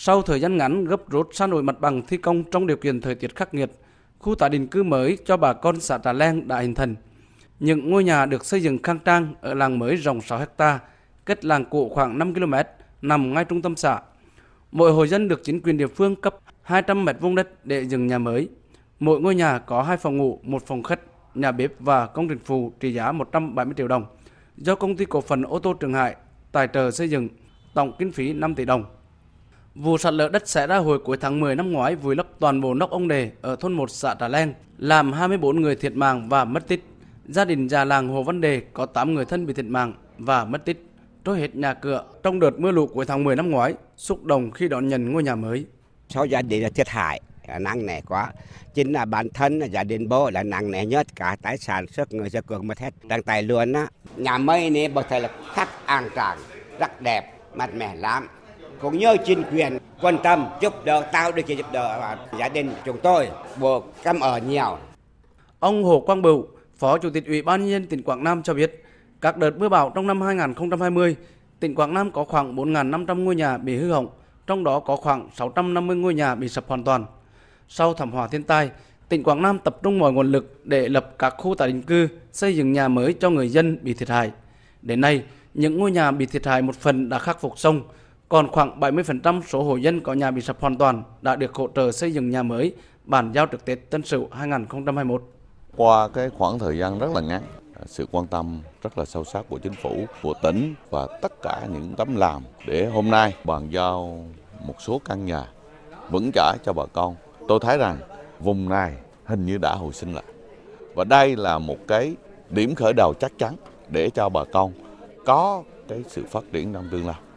Sau thời gian ngắn gấp rút san nổi mặt bằng thi công trong điều kiện thời tiết khắc nghiệt, khu tái định cư mới cho bà con xã Trà Leng đã hình thành. Những ngôi nhà được xây dựng khang trang ở làng mới rộng 6 hecta, cách làng cũ khoảng 5 km, nằm ngay trung tâm xã. Mỗi hộ dân được chính quyền địa phương cấp 200 m vuông đất để dựng nhà mới. Mỗi ngôi nhà có hai phòng ngủ, một phòng khách, nhà bếp và công trình phụ trị giá 170 triệu đồng do công ty cổ phần ô tô Trường Hải tài trợ xây dựng, tổng kinh phí 5 tỷ đồng. Vụ sạt lở đất xảy ra hồi cuối tháng 10 năm ngoái vùi lấp toàn bộ nóc ông đề ở thôn 1 xã Trà Leng, làm 24 người thiệt mạng và mất tích. Gia đình già làng Hồ Văn Đề có 8 người thân bị thiệt mạng và mất tích, trôi hết nhà cửa trong đợt mưa lũ cuối tháng 10 năm ngoái, xúc động khi đón nhận ngôi nhà mới. Sau gia đình là thiệt hại, nặng nề quá. Chính là bản thân gia đình bố là nặng nề nhất cả tài sản sức người gia cường mất hết. Đang tài luôn á. Nhà mới này bậc thầy là khắc an tràng, rất đẹp, mát mẻ lắm cũng như chính quyền quan tâm giúp đỡ tạo điều kiện giúp đỡ gia đình chúng tôi buộc cảm ở nhiều. Ông Hồ Quang Bửu, Phó Chủ tịch Ủy ban nhân dân tỉnh Quảng Nam cho biết, các đợt mưa bão trong năm 2020, tỉnh Quảng Nam có khoảng 4.500 ngôi nhà bị hư hỏng, trong đó có khoảng 650 ngôi nhà bị sập hoàn toàn. Sau thảm họa thiên tai, tỉnh Quảng Nam tập trung mọi nguồn lực để lập các khu tái định cư, xây dựng nhà mới cho người dân bị thiệt hại. Đến nay, những ngôi nhà bị thiệt hại một phần đã khắc phục xong, còn khoảng 70% số hộ dân có nhà bị sập hoàn toàn đã được hỗ trợ xây dựng nhà mới bản giao trực Tết Tân Sửu 2021. Qua cái khoảng thời gian rất là ngắn, sự quan tâm rất là sâu sắc của chính phủ, của tỉnh và tất cả những tấm làm để hôm nay bàn giao một số căn nhà vững chãi cho bà con. Tôi thấy rằng vùng này hình như đã hồi sinh lại. Và đây là một cái điểm khởi đầu chắc chắn để cho bà con có cái sự phát triển trong tương lai.